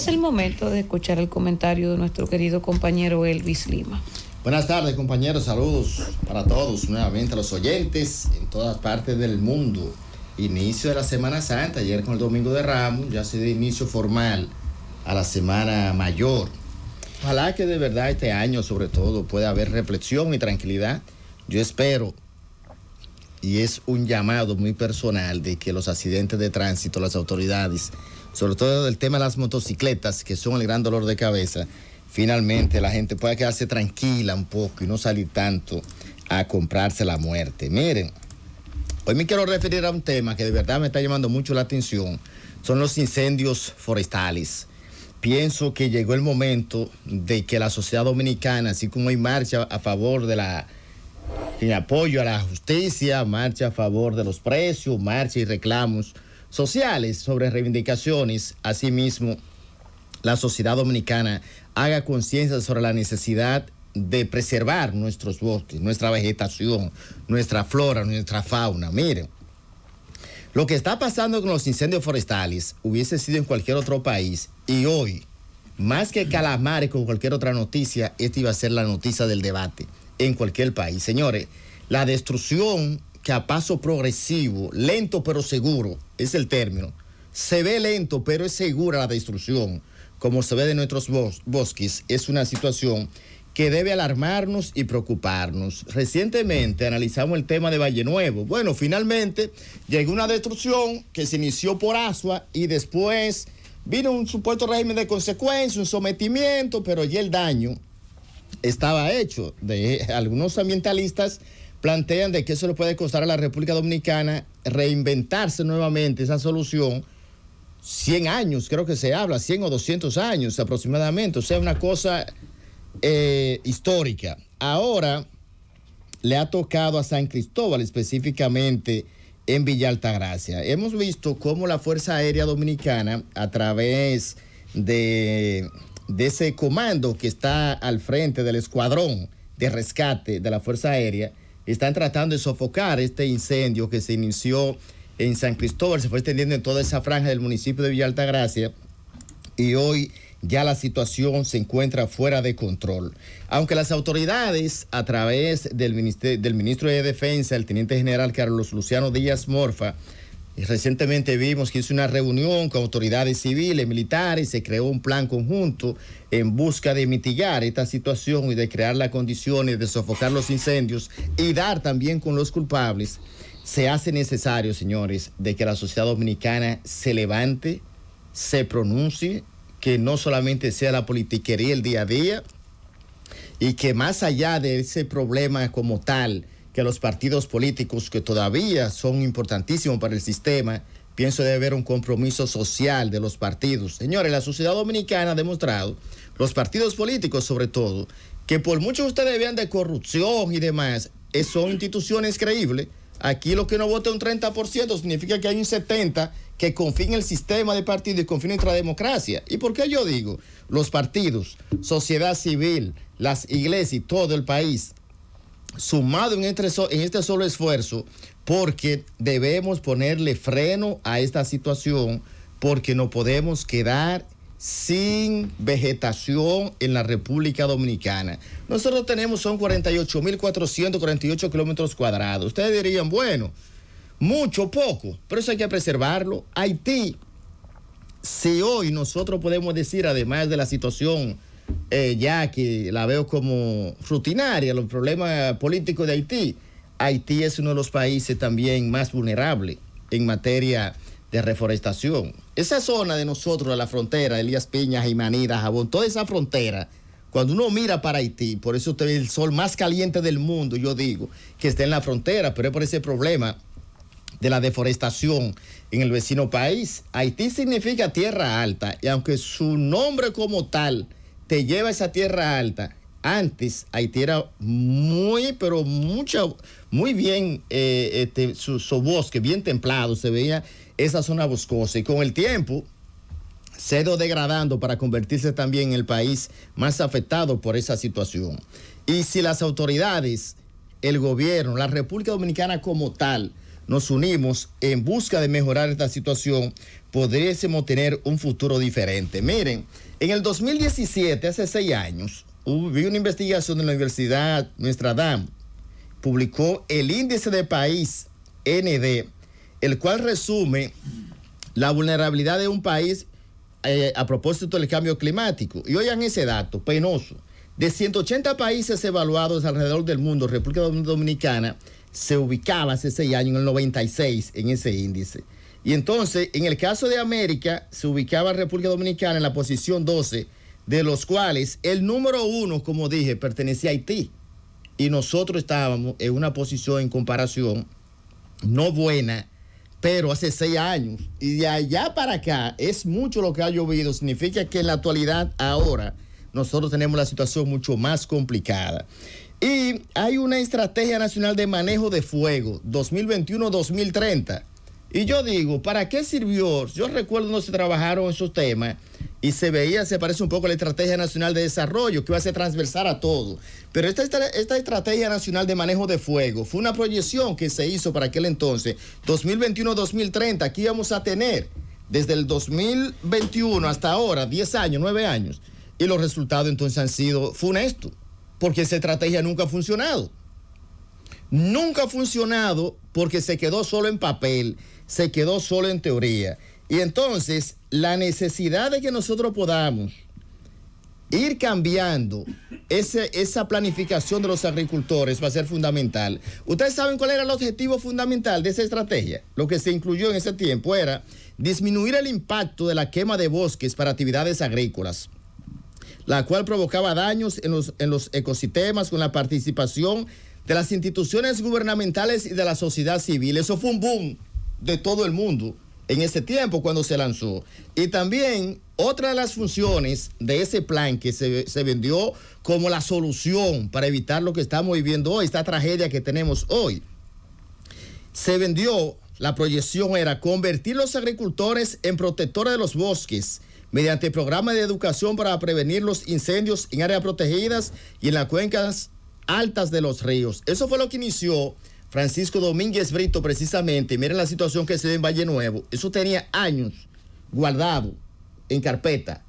es el momento de escuchar el comentario de nuestro querido compañero Elvis Lima. Buenas tardes compañeros, saludos para todos, nuevamente a los oyentes en todas partes del mundo. Inicio de la Semana Santa, ayer con el Domingo de Ramos, ya se dio inicio formal a la Semana Mayor. Ojalá que de verdad este año sobre todo pueda haber reflexión y tranquilidad. Yo espero, y es un llamado muy personal, de que los accidentes de tránsito, las autoridades sobre todo el tema de las motocicletas, que son el gran dolor de cabeza, finalmente la gente pueda quedarse tranquila un poco y no salir tanto a comprarse la muerte. Miren, hoy me quiero referir a un tema que de verdad me está llamando mucho la atención, son los incendios forestales. Pienso que llegó el momento de que la sociedad dominicana, así como hay marcha a favor de la en apoyo a la justicia, marcha a favor de los precios, marcha y reclamos sociales sobre reivindicaciones. Asimismo, la sociedad dominicana haga conciencia sobre la necesidad de preservar nuestros bosques, nuestra vegetación, nuestra flora, nuestra fauna. Miren, lo que está pasando con los incendios forestales hubiese sido en cualquier otro país y hoy, más que calamares con cualquier otra noticia, esta iba a ser la noticia del debate en cualquier país. Señores, la destrucción a paso progresivo, lento pero seguro, es el término. Se ve lento, pero es segura la destrucción, como se ve de nuestros bosques, es una situación que debe alarmarnos y preocuparnos. Recientemente analizamos el tema de Valle Nuevo. Bueno, finalmente llegó una destrucción que se inició por Asua y después vino un supuesto régimen de consecuencia, un sometimiento, pero ya el daño estaba hecho. De algunos ambientalistas plantean de que eso le puede costar a la República Dominicana reinventarse nuevamente esa solución 100 años, creo que se habla, 100 o 200 años aproximadamente, o sea, una cosa eh, histórica. Ahora le ha tocado a San Cristóbal específicamente en Villa Altagracia. Hemos visto cómo la Fuerza Aérea Dominicana, a través de, de ese comando que está al frente del escuadrón de rescate de la Fuerza Aérea, están tratando de sofocar este incendio que se inició en San Cristóbal, se fue extendiendo en toda esa franja del municipio de Villa Gracia y hoy ya la situación se encuentra fuera de control. Aunque las autoridades, a través del, del ministro de Defensa, el teniente general Carlos Luciano Díaz Morfa, recientemente vimos que hizo una reunión con autoridades civiles, militares, se creó un plan conjunto en busca de mitigar esta situación y de crear las condiciones de sofocar los incendios y dar también con los culpables. Se hace necesario, señores, de que la sociedad dominicana se levante, se pronuncie, que no solamente sea la politiquería el día a día y que más allá de ese problema como tal, que los partidos políticos, que todavía son importantísimos para el sistema, pienso debe haber un compromiso social de los partidos. Señores, la sociedad dominicana ha demostrado, los partidos políticos sobre todo, que por mucho que ustedes vean de corrupción y demás, eh, son instituciones creíbles. Aquí lo que no vote un 30% significa que hay un 70% que confía en el sistema de partidos... y confía en la democracia. ¿Y por qué yo digo? Los partidos, sociedad civil, las iglesias y todo el país sumado este en este, solo esfuerzo, porque debemos ponerle freno a esta situación, porque no podemos quedar sin vegetación en la República Dominicana. Nosotros tenemos, son 48.448 kilómetros cuadrados. Ustedes dirían, bueno, mucho, poco, pero eso hay que preservarlo. Haití, si hoy nosotros podemos decir, además de la situación eh, ...ya que la veo como rutinaria, los problemas políticos de Haití. Haití es uno de los países también más vulnerables en materia de reforestación. Esa zona de nosotros, de la frontera, Elías Piñas, Jimanida, Jabón, toda esa frontera, cuando uno mira para Haití, por eso usted el sol más caliente del mundo, yo digo, que está en la frontera, pero es por ese problema de la deforestación en el vecino país. Haití significa tierra alta y aunque su nombre como tal te lleva a esa tierra alta. Antes Haití era muy, pero mucha, muy bien eh, este, su, bosque, bien templado, se veía esa zona boscosa. Y con el tiempo se degradando para convertirse también en el país más afectado por esa situación. Y si las autoridades, el gobierno, la República Dominicana como tal, nos unimos en busca de mejorar esta situación, podríamos tener un futuro diferente. Miren, en el 2017, hace seis años, hubo una investigación de la Universidad Nuestra Dame, publicó el índice de país ND, el cual resume la vulnerabilidad de un país eh, a propósito del cambio climático. Y oigan ese dato penoso. De 180 países evaluados alrededor del mundo, República Dominicana se ubicaba hace seis años en el 96 en ese índice. Y entonces, en el caso de América, se ubicaba República Dominicana en la posición 12, de los cuales el número uno, como dije, pertenecía a Haití. Y nosotros estábamos en una posición en comparación no buena, pero hace seis años. Y de allá para acá es mucho lo que ha llovido. Significa que en la actualidad, ahora, nosotros tenemos la situación mucho más complicada. Y hay una estrategia nacional de manejo de fuego 2021-2030. Y yo digo, ¿para qué sirvió? Yo recuerdo cuando se trabajaron esos temas y se veía, se parece un poco a la Estrategia Nacional de Desarrollo, que iba a ser transversal a todo. Pero esta, esta Estrategia Nacional de Manejo de Fuego fue una proyección que se hizo para aquel entonces, 2021-2030, aquí íbamos a tener desde el 2021 hasta ahora, 10 años, 9 años. Y los resultados entonces han sido funestos porque esa estrategia nunca ha funcionado. Nunca ha funcionado porque se quedó solo en papel, se quedó solo en teoría. Y entonces la necesidad de que nosotros podamos ir cambiando esa planificación de los agricultores va a ser fundamental. Ustedes saben cuál era el objetivo fundamental de esa estrategia. Lo que se incluyó en ese tiempo era disminuir el impacto de la quema de bosques para actividades agrícolas la cual provocaba daños en los, ecosistemas con la participación de las instituciones gubernamentales y de la sociedad civil. Eso fue un boom de todo el mundo en ese tiempo cuando se lanzó. Y también otra de las funciones de ese plan que se, se, vendió como la solución para evitar lo que estamos viviendo hoy, esta tragedia que tenemos hoy, se vendió, la proyección era convertir los agricultores en protectores de los bosques mediante programa de educación para prevenir los incendios en áreas protegidas y en las cuencas altas de los ríos. Eso fue lo que inició Francisco Domínguez Brito precisamente. Miren la situación que se dio en Valle Nuevo. Eso tenía años guardado en carpeta.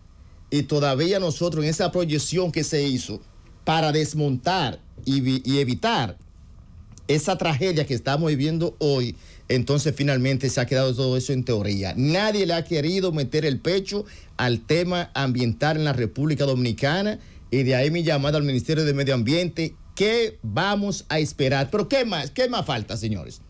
Y todavía nosotros en esa proyección que se hizo para desmontar y, y evitar esa tragedia que estamos viviendo hoy, entonces finalmente se ha quedado todo eso en teoría. Nadie le ha querido meter el pecho al tema ambiental en la República Dominicana y de ahí mi llamada al Ministerio de Medio Ambiente. ¿Qué vamos a esperar? Pero ¿qué más? ¿Qué más falta, señores?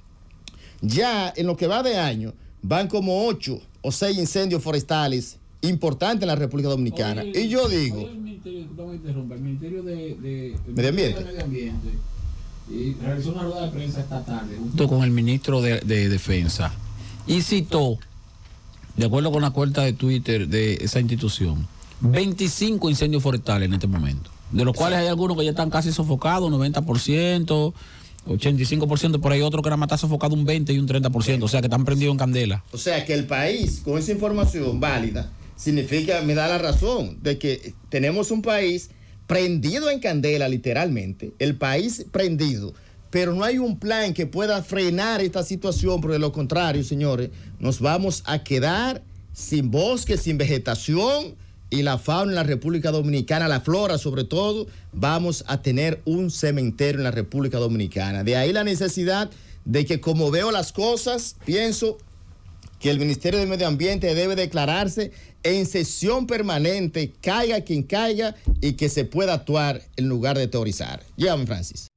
Ya en lo que va de año van como ocho o seis incendios forestales importantes en la República Dominicana. y yo digo... El ministerio, el ministerio de, medio ambiente y realizó una rueda de prensa esta tarde junto con el ministro de, Defensa y citó, de acuerdo con la cuenta de Twitter de esa institución, 25 incendios forestales en este momento, de los cuales hay algunos que ya están casi sofocados, 90%. 85%, por ahí otro que era más sofocado un 20 y un 30%, o sea que están prendidos en candela. O sea que el país, con esa información válida, significa, me da la razón, de que tenemos un país prendido en candela literalmente, el país prendido, pero no hay un plan que pueda frenar esta situación, porque de lo contrario, señores, nos vamos a quedar sin bosque, sin vegetación y la fauna en la República Dominicana, la flora sobre todo, vamos a tener un cementerio en la República Dominicana. De ahí la necesidad de que como veo las cosas, pienso que el Ministerio del Medio Ambiente debe declararse en sesión permanente, caiga quien caiga y que se pueda actuar en lugar de teorizar. Llévame, Francis.